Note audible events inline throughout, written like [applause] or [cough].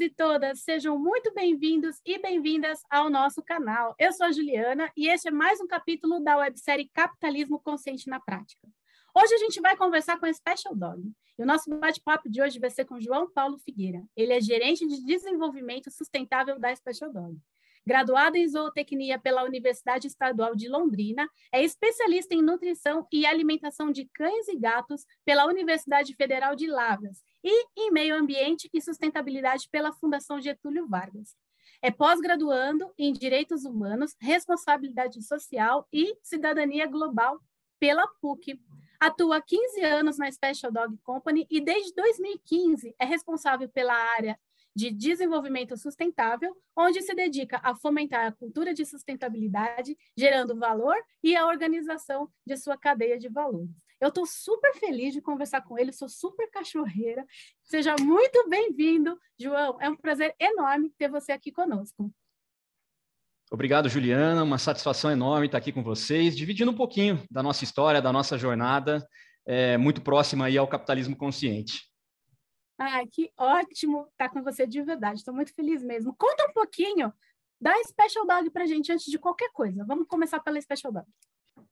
todos e todas, sejam muito bem-vindos e bem-vindas ao nosso canal. Eu sou a Juliana e este é mais um capítulo da websérie Capitalismo Consciente na Prática. Hoje a gente vai conversar com a Special Dog. E o nosso bate-papo de hoje vai ser com João Paulo Figueira. Ele é gerente de desenvolvimento sustentável da Special Dog graduada em zootecnia pela Universidade Estadual de Londrina, é especialista em nutrição e alimentação de cães e gatos pela Universidade Federal de Lavras e em meio ambiente e sustentabilidade pela Fundação Getúlio Vargas. É pós-graduando em Direitos Humanos, Responsabilidade Social e Cidadania Global pela PUC. Atua 15 anos na Special Dog Company e desde 2015 é responsável pela área de Desenvolvimento Sustentável, onde se dedica a fomentar a cultura de sustentabilidade, gerando valor e a organização de sua cadeia de valor. Eu estou super feliz de conversar com ele, sou super cachorreira. Seja muito bem-vindo, João. É um prazer enorme ter você aqui conosco. Obrigado, Juliana. Uma satisfação enorme estar aqui com vocês, dividindo um pouquinho da nossa história, da nossa jornada, é, muito próxima aí ao capitalismo consciente. Ah, que ótimo estar tá com você de verdade. Estou muito feliz mesmo. Conta um pouquinho da Special Dog para gente antes de qualquer coisa. Vamos começar pela Special Dog.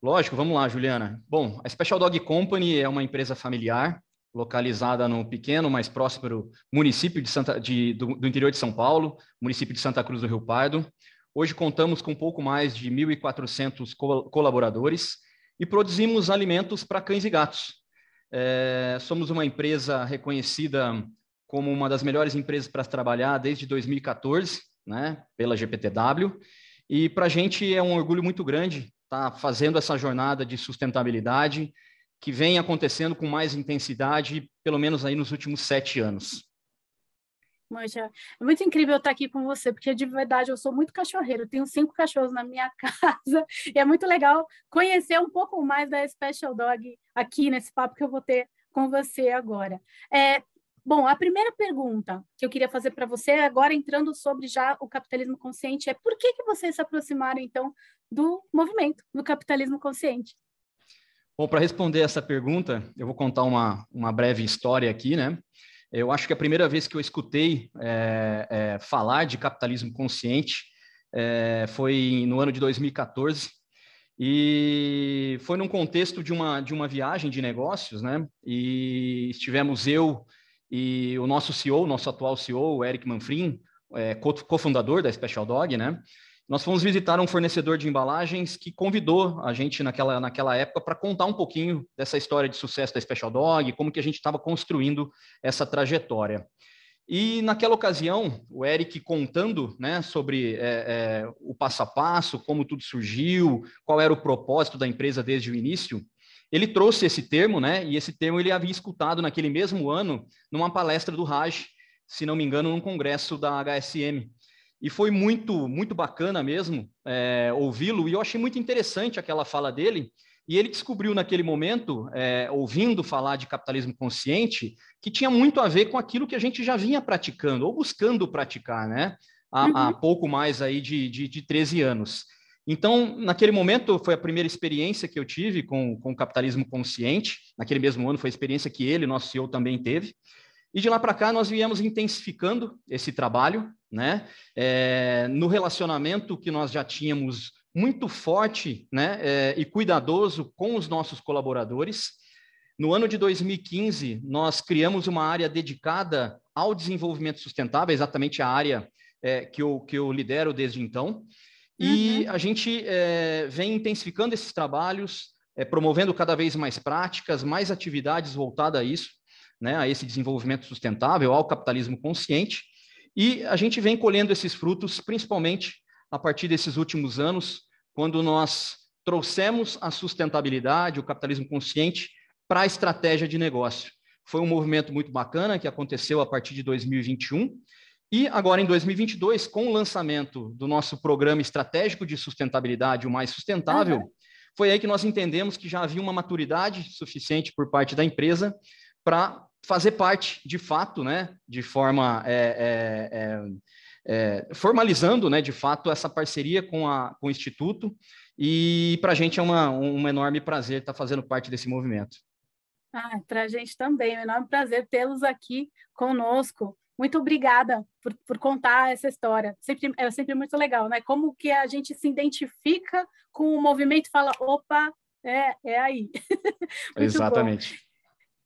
Lógico, vamos lá, Juliana. Bom, a Special Dog Company é uma empresa familiar localizada no pequeno, mas próspero município de Santa, de, do, do, interior de São Paulo, município de Santa Cruz do Rio Pardo. Hoje contamos com pouco mais de 1.400 col colaboradores e produzimos alimentos para cães e gatos, é, somos uma empresa reconhecida como uma das melhores empresas para trabalhar desde 2014, né, pela GPTW. E para a gente é um orgulho muito grande estar tá fazendo essa jornada de sustentabilidade que vem acontecendo com mais intensidade, pelo menos aí nos últimos sete anos. Mancha, é muito incrível estar aqui com você, porque de verdade eu sou muito cachorreiro, tenho cinco cachorros na minha [laughs] casa, e é muito legal conhecer um pouco mais da Special Dog aqui nesse papo que eu vou ter com você agora. É, bom, a primeira pergunta que eu queria fazer para você, agora entrando sobre já o capitalismo consciente, é por que, que vocês se aproximaram, então, do movimento do capitalismo consciente? Bom, para responder essa pergunta, eu vou contar uma, uma breve história aqui, né? Eu acho que a primeira vez que eu escutei é, é, falar de capitalismo consciente é, foi no ano de 2014 e foi num contexto de uma, de uma viagem de negócios, né? E estivemos eu e o nosso CEO, nosso atual CEO, o Eric Manfrim, é, cofundador da Special Dog, né? nós fomos visitar um fornecedor de embalagens que convidou a gente naquela, naquela época para contar um pouquinho dessa história de sucesso da Special Dog, como que a gente estava construindo essa trajetória. E naquela ocasião, o Eric contando né, sobre é, é, o passo a passo, como tudo surgiu, qual era o propósito da empresa desde o início, ele trouxe esse termo, né? E esse termo ele havia escutado naquele mesmo ano numa palestra do Raj, se não me engano, num congresso da HSM, e foi muito, muito bacana mesmo é, ouvi-lo. E eu achei muito interessante aquela fala dele. E ele descobriu naquele momento, é, ouvindo falar de capitalismo consciente, que tinha muito a ver com aquilo que a gente já vinha praticando, ou buscando praticar, né? Há, uhum. há pouco mais aí de, de, de 13 anos. Então, naquele momento, foi a primeira experiência que eu tive com, com o capitalismo consciente. Naquele mesmo ano, foi a experiência que ele, nosso CEO, também teve. E de lá para cá nós viemos intensificando esse trabalho, né? É, no relacionamento que nós já tínhamos muito forte, né? É, e cuidadoso com os nossos colaboradores. No ano de 2015 nós criamos uma área dedicada ao desenvolvimento sustentável, exatamente a área é, que eu que eu lidero desde então. E uhum. a gente é, vem intensificando esses trabalhos, é, promovendo cada vez mais práticas, mais atividades voltadas a isso né, a esse desenvolvimento sustentável, ao capitalismo consciente, e a gente vem colhendo esses frutos, principalmente a partir desses últimos anos, quando nós trouxemos a sustentabilidade, o capitalismo consciente, para a estratégia de negócio. Foi um movimento muito bacana que aconteceu a partir de 2021. E agora, em 2022, com o lançamento do nosso programa estratégico de sustentabilidade, o Mais Sustentável, uhum. foi aí que nós entendemos que já havia uma maturidade suficiente por parte da empresa para fazer parte, de fato, né, de forma é é, é, é, formalizando, né, de fato, essa parceria com, a, com o Instituto. E para a gente é uma, um enorme prazer estar tá fazendo parte desse movimento. Ah, para a gente também, um enorme prazer tê-los aqui conosco. Muito obrigada por, por contar essa história. Sempre, é sempre muito legal, né? Como que a gente se identifica com o movimento e fala, opa, é, é aí. [laughs] Exatamente.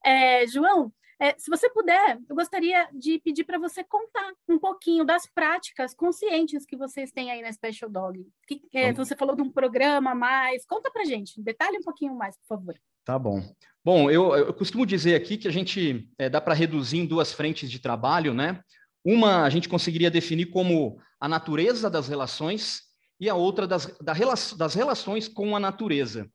É, João, é, se você puder, eu gostaria de pedir para você contar um pouquinho das práticas conscientes que vocês têm aí na Special Dog. Que, é, você falou de um programa mais. Conta para gente, detalhe um pouquinho mais, por favor. Tá bom. Bom, eu, eu costumo dizer aqui que a gente é, dá para reduzir em duas frentes de trabalho, né? Uma a gente conseguiria definir como a natureza das relações e a outra das, da, das relações com a natureza.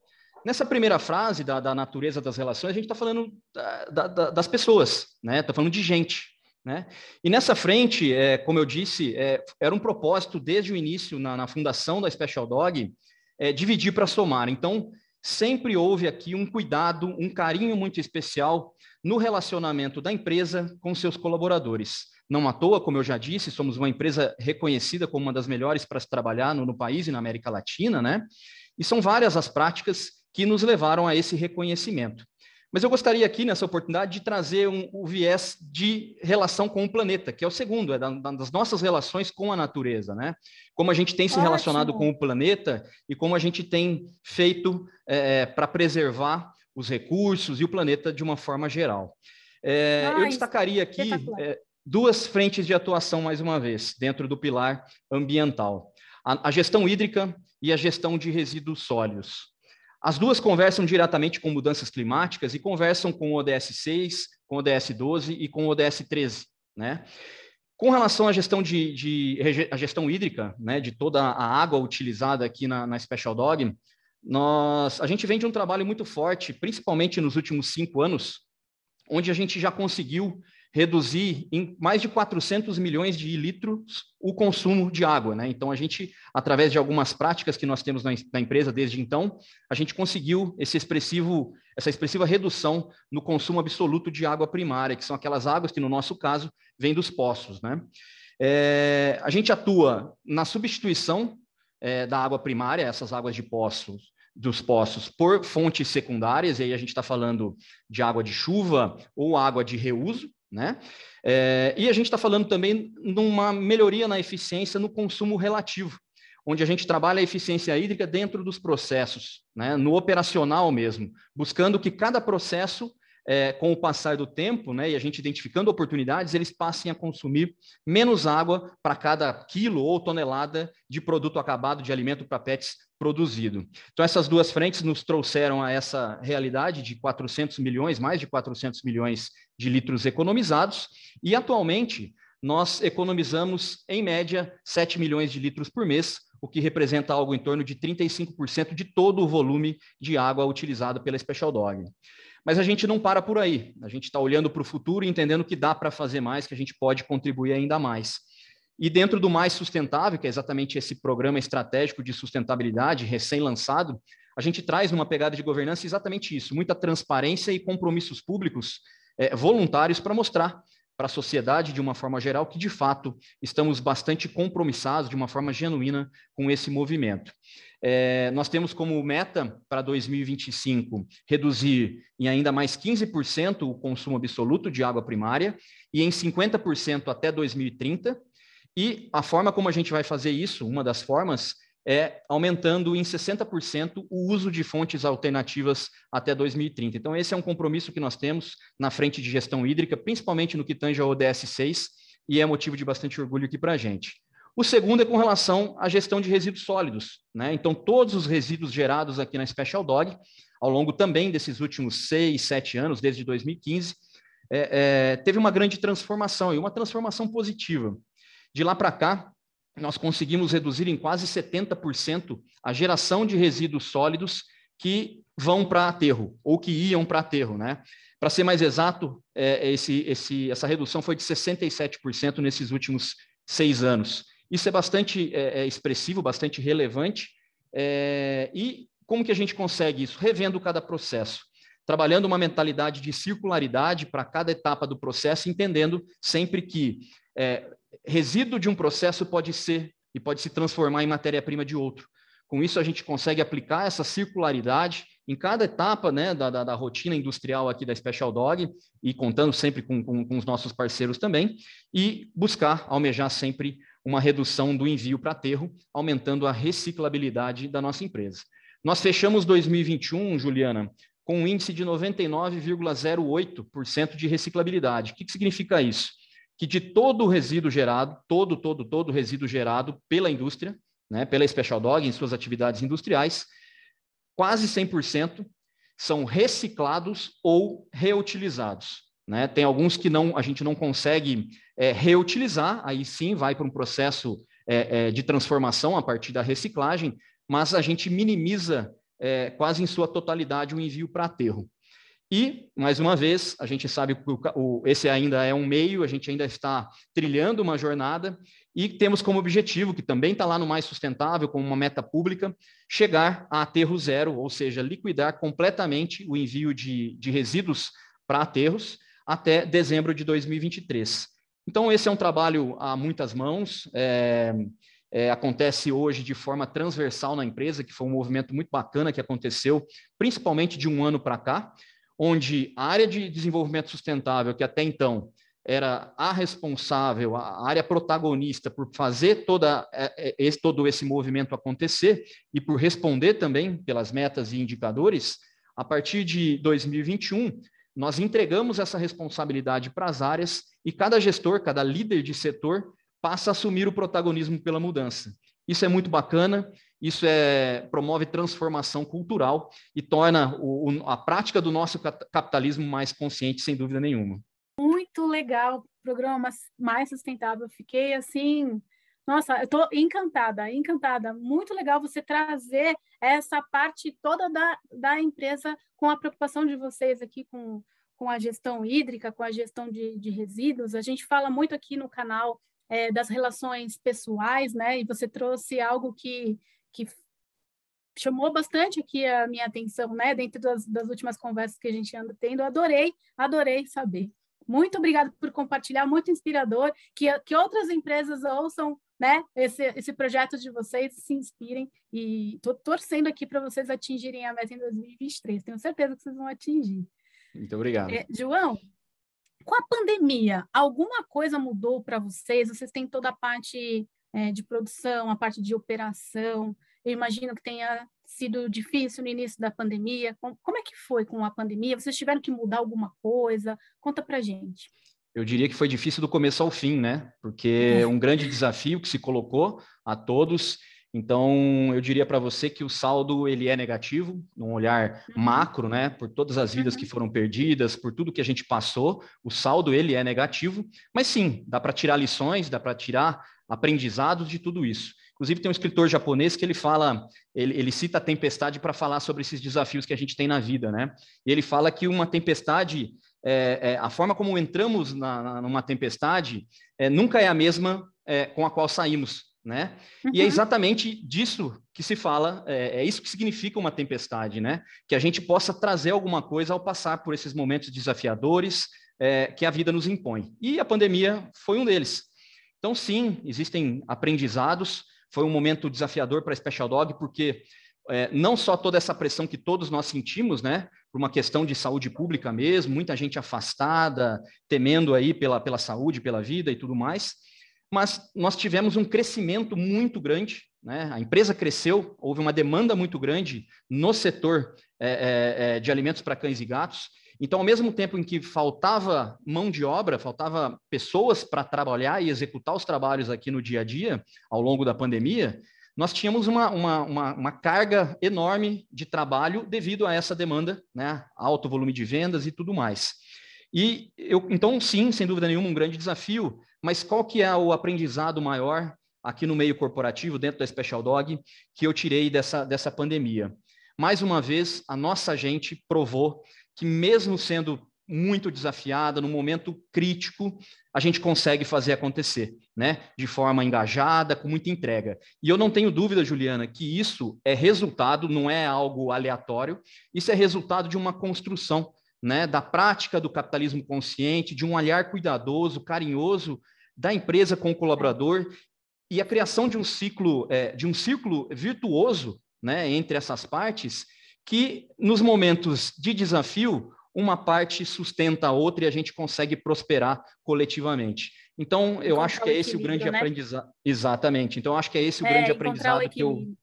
Nessa primeira frase da, da natureza das relações, a gente está falando ah, da, da, das pessoas, né? Está falando de gente, né? E nessa frente, é, como eu disse, é, era um propósito desde o início, na, na fundação da Special Dog, é, dividir para somar. Então, sempre houve aqui um cuidado, um carinho muito especial no relacionamento da empresa com seus colaboradores. Não à toa, como eu já disse, somos uma empresa reconhecida como uma das melhores para se trabalhar no, no país e na América Latina, né? E são várias as práticas que nos levaram a esse reconhecimento. Mas eu gostaria aqui, nessa oportunidade, de trazer um, o viés de relação com o planeta, que é o segundo, é da, das nossas relações com a natureza, né? Como a gente tem se Ótimo. relacionado com o planeta e como a gente tem feito é, é para preservar os recursos e o planeta de uma forma geral. É, nice. eu destacaria aqui é, duas frentes de atuação, mais uma vez, dentro do pilar ambiental. a, a gestão hídrica e a gestão de resíduos sólidos. As duas conversam diretamente com mudanças climáticas e conversam com o ODS 6, com o ODS 12 e com o ODS 13. Né? Com relação à gestão, de, de a gestão hídrica, né, de toda a água utilizada aqui na, na Special Dog, nós, a gente vem de um trabalho muito forte, principalmente nos últimos cinco anos, onde a gente já conseguiu reduzir em mais de 400 milhões de litros o consumo de água. Né? Então, a gente, através de algumas práticas que nós temos na, na, empresa desde então, a gente conseguiu esse expressivo, essa expressiva redução no consumo absoluto de água primária, que são aquelas águas que, no nosso caso, vêm dos poços. Né? É, a gente atua na substituição é, da água primária, essas águas de poços, dos poços por fontes secundárias, e aí a gente está falando de água de chuva ou água de reuso, né? É, e a gente está falando também numa melhoria na eficiência no consumo relativo, onde a gente trabalha a eficiência hídrica dentro dos processos, né? no operacional mesmo, buscando que cada processo é, com o passar do tempo, né, e a gente identificando oportunidades, eles passem a consumir menos água para cada quilo ou tonelada de produto acabado de alimento para pets produzido. Então, essas duas frentes nos trouxeram a essa realidade de 400 milhões, mais de 400 milhões de litros economizados, e atualmente nós economizamos, em média, 7 milhões de litros por mês, o que representa algo em torno de 35% de todo o volume de água utilizado pela Special Dog. Mas a gente não para por aí. A gente está olhando para o futuro e entendendo que dá para fazer mais, que a gente pode contribuir ainda mais. E dentro do mais sustentável, que é exatamente esse programa estratégico de sustentabilidade recém-lançado, a gente traz numa pegada de governança exatamente isso: muita transparência e compromissos públicos é, voluntários para mostrar para a sociedade, de uma forma geral, que de fato estamos bastante compromissados, de uma forma genuína, com esse movimento. É, nós temos como meta para 2025 reduzir em ainda mais 15% o consumo absoluto de água primária e em 50% até 2030. E a forma como a gente vai fazer isso, uma das formas, é aumentando em 60% o uso de fontes alternativas até 2030. Então, esse é um compromisso que nós temos na frente de gestão hídrica, principalmente no que tange ao ODS 6, e é motivo de bastante orgulho aqui para a gente. O segundo é com relação à gestão de resíduos sólidos. Né? Então, todos os resíduos gerados aqui na Special Dog, ao longo também desses últimos seis, sete anos, desde 2015, é, é, teve uma grande transformação, e uma transformação positiva. De lá para cá, nós conseguimos reduzir em quase 70% a geração de resíduos sólidos que vão para aterro, ou que iam para aterro. Né? Para ser mais exato, é, esse, esse, essa redução foi de 67% nesses últimos seis anos. Isso é bastante é, é, expressivo, bastante relevante. É, e como que a gente consegue isso? Revendo cada processo, trabalhando uma mentalidade de circularidade para cada etapa do processo, entendendo sempre que é, resíduo de um processo pode ser e pode se transformar em matéria-prima de outro. Com isso, a gente consegue aplicar essa circularidade em cada etapa né, da, da, da, rotina industrial aqui da Special Dog, e contando sempre com, com, com os nossos parceiros também, e buscar almejar sempre uma redução do envio para aterro, aumentando a reciclabilidade da nossa empresa. Nós fechamos 2021, Juliana, com um índice de 99,08% de reciclabilidade. O que, que significa isso? Que de todo o resíduo gerado, todo, todo, todo resíduo gerado pela indústria, né, pela Special Dog em suas atividades industriais, quase 100% são reciclados ou reutilizados. Né? Tem alguns que não, a gente não consegue é, reutilizar, aí sim vai para um processo é, é, de transformação a partir da reciclagem, mas a gente minimiza é, quase em sua totalidade o envio para aterro. E, mais uma vez, a gente sabe que o, o, esse ainda é um meio, a gente ainda está trilhando uma jornada e temos como objetivo, que também está lá no Mais Sustentável, como uma meta pública, chegar a aterro zero, ou seja, liquidar completamente o envio de, de resíduos para aterros até dezembro de 2023. Então, esse é um trabalho a muitas mãos, é, é, acontece hoje de forma transversal na empresa, que foi um movimento muito bacana que aconteceu, principalmente de um ano para cá, onde a área de desenvolvimento sustentável, que até então era a responsável, a área protagonista por fazer toda, é, é, esse, todo esse movimento acontecer e por responder também pelas metas e indicadores, a partir de 2021, nós entregamos essa responsabilidade para as áreas e cada gestor, cada líder de setor passa a assumir o protagonismo pela mudança. Isso é muito bacana, isso é, promove transformação cultural e torna o, a prática do nosso capitalismo mais consciente, sem dúvida nenhuma. Muito legal, programa mais sustentável. Fiquei assim, nossa, eu estou encantada, encantada. Muito legal você trazer essa parte toda da, da empresa com a preocupação de vocês aqui com, com a gestão hídrica, com a gestão de, de resíduos. A gente fala muito aqui no canal é, das relações pessoais, né? E você trouxe algo que, que chamou bastante aqui a minha atenção, né? Dentro das, das últimas conversas que a gente anda tendo. Adorei, adorei saber. Muito obrigado por compartilhar, muito inspirador. Que, que outras empresas ouçam né, esse, esse projeto de vocês, se inspirem e estou torcendo aqui para vocês atingirem a meta em 2023. Tenho certeza que vocês vão atingir. Muito obrigado. É, João, com a pandemia, alguma coisa mudou para vocês? Vocês têm toda a parte é, de produção, a parte de operação. Eu imagino que tenha sido difícil no início da pandemia. Como, como é que foi com a pandemia? Vocês tiveram que mudar alguma coisa? Conta para gente eu diria que foi difícil do começo ao fim, né? Porque é um grande desafio que se colocou a todos. Então, eu diria para você que o saldo ele é negativo, num olhar uhum. macro, né? Por todas as vidas uhum. que foram perdidas, por tudo que a gente passou, o saldo ele é negativo. Mas sim, dá para tirar lições, dá para tirar aprendizados de tudo isso. Inclusive, tem um escritor japonês que ele fala, ele, ele cita a tempestade para falar sobre esses desafios que a gente tem na vida, né? E ele fala que uma tempestade é, é, a forma como entramos na, na, numa tempestade é, nunca é a mesma é, com a qual saímos, né? Uhum. E é uhum. exatamente disso que se fala, é, é, isso que significa uma tempestade, né? Que a gente possa trazer alguma coisa ao passar por esses momentos desafiadores é, que a vida nos impõe. E a pandemia foi um deles. Então, sim, existem aprendizados. Foi um momento desafiador para a Special Dog, porque é, não só toda essa pressão que todos nós sentimos, né, por uma questão de saúde pública mesmo, muita gente afastada, temendo aí pela, pela saúde, pela vida e tudo mais, mas nós tivemos um crescimento muito grande, né, a empresa cresceu, houve uma demanda muito grande no setor é, é, é de alimentos para cães e gatos, então, ao mesmo tempo em que faltava mão de obra, faltava pessoas para trabalhar e executar os trabalhos aqui no dia a dia, ao longo da pandemia, nós tínhamos uma, uma, uma, uma, carga enorme de trabalho devido a essa demanda, né? alto volume de vendas e tudo mais. E eu, então, sim, sem dúvida nenhuma, um grande desafio, mas qual que é o aprendizado maior aqui no meio corporativo, dentro da Special Dog, que eu tirei dessa, dessa pandemia? Mais uma vez, a nossa gente provou que mesmo sendo muito desafiada, num momento crítico, a gente consegue fazer acontecer, né? De forma engajada, com muita entrega. E eu não tenho dúvida, Juliana, que isso é resultado, não é algo aleatório, isso é resultado de uma construção, né, da prática do capitalismo consciente, de um olhar cuidadoso, carinhoso da empresa com o colaborador e a criação de um ciclo, é, de um ciclo virtuoso, né, entre essas partes, que nos momentos de desafio uma parte sustenta a outra e a gente consegue prosperar coletivamente. Então, eu acho que é esse o grande né? aprendizado. Exatamente. Então, eu acho que é esse o é, grande aprendizado que eu,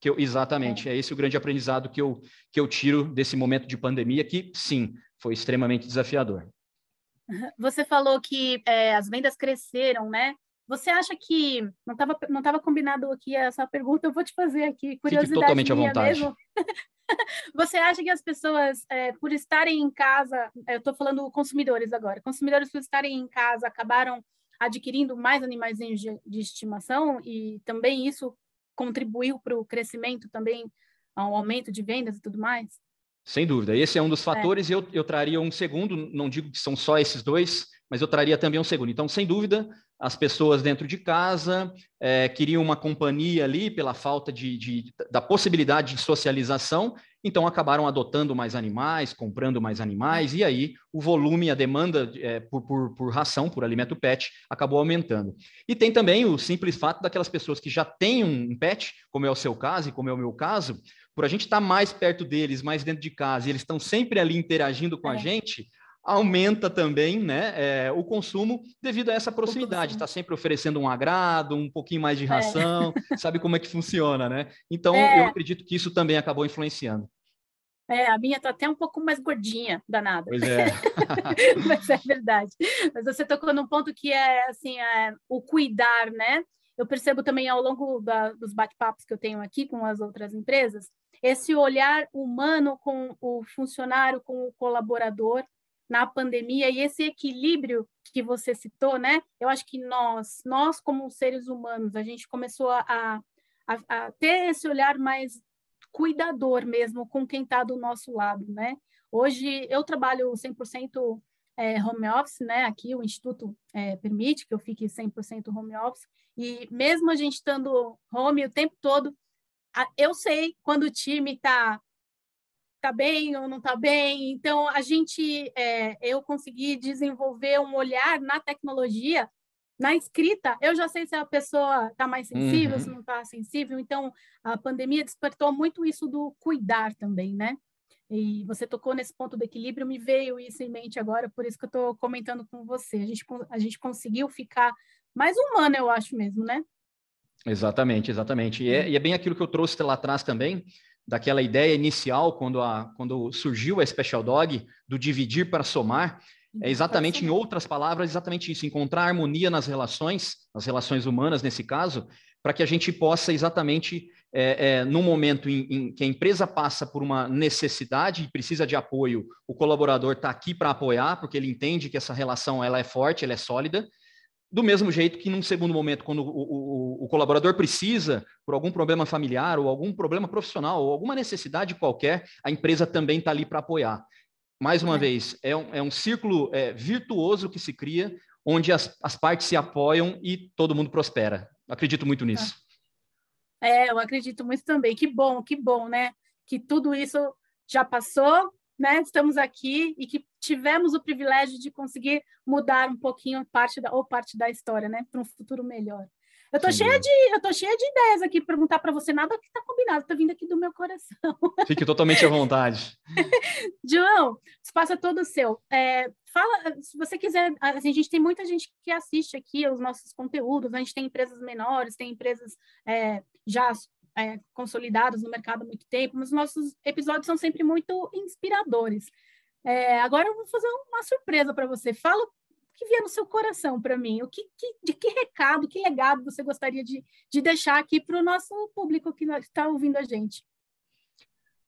que eu. Exatamente. É. é esse o grande aprendizado que eu, que eu tiro desse momento de pandemia, que, sim, foi extremamente desafiador. Você falou que é, as vendas cresceram, né? Você acha que não estava não tava combinado aqui essa pergunta? Eu vou te fazer aqui curiosidade Fique totalmente à vontade. Mesmo. [laughs] Você acha que as pessoas, é, por estarem em casa, é, eu estou falando consumidores agora, consumidores por estarem em casa acabaram adquirindo mais animais de, estimação e também isso contribuiu para o crescimento também, ao aumento de vendas e tudo mais? Sem dúvida, esse é um dos é. fatores é. e eu, eu traria um segundo, não digo que são só esses dois, mas eu traria também um segundo. Então, sem dúvida, as pessoas dentro de casa, é, queriam uma companhia ali pela falta de, de, da possibilidade de socialização, então acabaram adotando mais animais, comprando mais animais, e aí o volume, a demanda é, por, por, por ração, por alimento pet, acabou aumentando. E tem também o simples fato daquelas pessoas que já têm um pet, como é o seu caso e como é o meu caso, por a gente estar tá mais perto deles, mais dentro de casa, e eles estão sempre ali interagindo com é. a gente, aumenta também né, é, o consumo devido a essa proximidade. Está sempre oferecendo um agrado, um pouquinho mais de é. ração, é. sabe como é que funciona, né? Então, é. eu acredito que isso também acabou influenciando. É, a minha tá até um pouco mais gordinha, danada. Pois é. [laughs] Mas é verdade. Mas você tocou num ponto que é, assim, é o cuidar, né? Eu percebo também ao longo da, dos bate-papos que eu tenho aqui com as outras empresas, esse olhar humano com o funcionário, com o colaborador, na pandemia e esse equilíbrio que você citou, né? Eu acho que nós, nós como seres humanos, a gente começou a, a, a ter esse olhar mais cuidador mesmo com quem está do nosso lado, né? Hoje eu trabalho 100% é, home office, né? Aqui o Instituto é, permite que eu fique 100% home office e mesmo a gente estando home o tempo todo, eu sei quando o time está tá bem ou não tá bem. Então, a gente, é, eu consegui desenvolver um olhar na tecnologia, na escrita. Eu já sei se a pessoa está mais sensível, uhum. se não está sensível. Então, a pandemia despertou muito isso do cuidar também, né? E você tocou nesse ponto do equilíbrio, me veio isso em mente agora, por isso que eu estou comentando com você. A gente, a gente conseguiu ficar mais humana, eu acho mesmo, né? Exatamente, exatamente. E é, uhum. e é bem aquilo que eu trouxe lá atrás também, daquela ideia inicial, quando, a, quando surgiu a Special Dog, do dividir para somar, é uhum. exatamente, em outras palavras, exatamente isso: encontrar harmonia nas relações, nas relações humanas nesse caso, para que a gente possa exatamente, é, é, no momento em, em, que a empresa passa por uma necessidade e precisa de apoio, o colaborador está aqui para apoiar, porque ele entende que essa relação ela é forte, ela é sólida, do mesmo jeito que, num segundo momento, quando o, o, o, colaborador precisa, por algum problema familiar ou algum problema profissional ou alguma necessidade qualquer, a empresa também está ali para apoiar. Mais uma é. vez, é um, é um círculo é, virtuoso que se cria, onde as, as partes se apoiam e todo mundo prospera. Acredito muito tá. nisso. É, eu acredito muito também. Que bom, que bom, né? Que tudo isso já passou né, estamos aqui e que tivemos o privilégio de conseguir mudar um pouquinho parte da, ou parte da história, né, para um futuro melhor. Eu tô, Sim. cheia de, eu tô cheia de ideias aqui para perguntar para você, nada que está combinado, tá vindo aqui do meu coração. [laughs] Fique totalmente à vontade. João, o espaço é todo seu. É, fala, se você quiser, assim, a gente tem muita gente que assiste aqui os nossos conteúdos, a gente tem empresas menores, tem empresas é, já é, consolidados no mercado há muito tempo, mas nossos episódios são sempre muito inspiradores. É, agora eu vou fazer uma surpresa para você. Fala o que vier no seu coração para mim. O que, que, de que recado, que legado você gostaria de, de deixar aqui para o nosso público que está ouvindo a gente?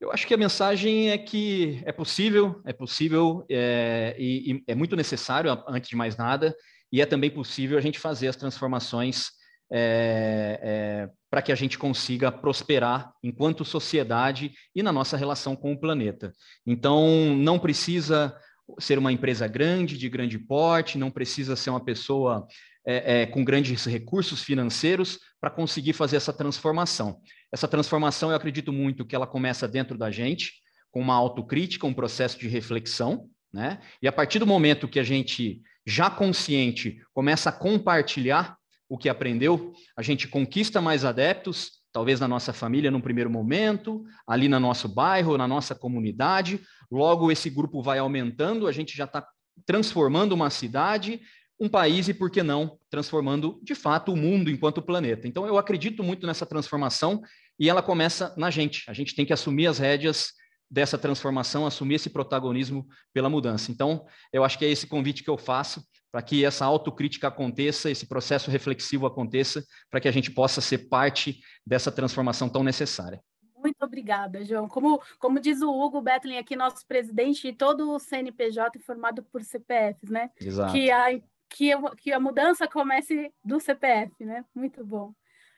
Eu acho que a mensagem é que é possível, é possível é, e, e é muito necessário, antes de mais nada, e é também possível a gente fazer as transformações é, é, para que a gente consiga prosperar enquanto sociedade e na nossa relação com o planeta. Então, não precisa ser uma empresa grande, de grande porte, não precisa ser uma pessoa é, é com grandes recursos financeiros para conseguir fazer essa transformação. Essa transformação, eu acredito muito que ela começa dentro da gente, com uma autocrítica, um processo de reflexão, né? E a partir do momento que a gente já consciente começa a compartilhar o que aprendeu, a gente conquista mais adeptos, talvez na nossa família num primeiro momento, ali no nosso bairro, na nossa comunidade. Logo, esse grupo vai aumentando, a gente já está transformando uma cidade, um país e, por que não, transformando de fato o mundo enquanto planeta. Então, eu acredito muito nessa transformação e ela começa na gente. A gente tem que assumir as rédeas dessa transformação, assumir esse protagonismo pela mudança. Então, eu acho que é esse convite que eu faço para que essa autocrítica aconteça, esse processo reflexivo aconteça, para que a gente possa ser parte dessa transformação tão necessária. Muito obrigada, João. Como, como diz o Hugo Betlin aqui, nosso presidente, e todo o CNPJ é formado por CPFs, né? Exato. Que a, que, que a mudança comece do CPF, né? Muito bom.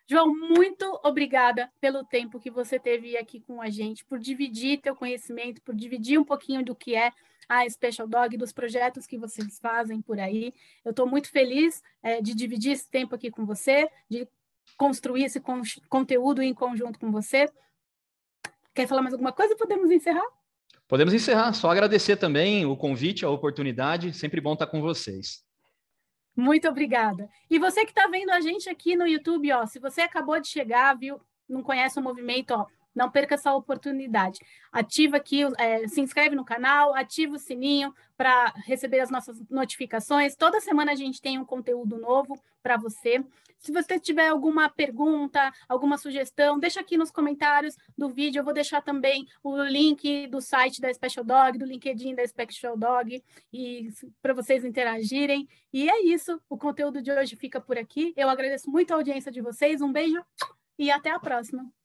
João, muito obrigada pelo tempo que você teve aqui com a gente, por dividir teu conhecimento, por dividir um pouquinho do que é a Special Dog, dos projetos que vocês fazem por aí. Eu estou muito feliz é, de dividir esse tempo aqui com você, de construir esse con conteúdo em conjunto com você. Quer falar mais alguma coisa? Podemos encerrar? Podemos encerrar, só agradecer também o convite, a oportunidade, sempre bom estar com vocês. Muito obrigada. E você que está vendo a gente aqui no YouTube, ó, se você acabou de chegar, viu, não conhece o movimento, ó, não perca essa oportunidade. Ativa aqui, é, se inscreve no canal, ativa o sininho para receber as nossas notificações. Toda semana a gente tem um conteúdo novo para você. Se você tiver alguma pergunta, alguma sugestão, deixa aqui nos comentários do vídeo. Eu vou deixar também o link do site da Special Dog, do LinkedIn da Special Dog, e para vocês interagirem. E é isso. O conteúdo de hoje fica por aqui. Eu agradeço muito a audiência de vocês. Um beijo e até a próxima.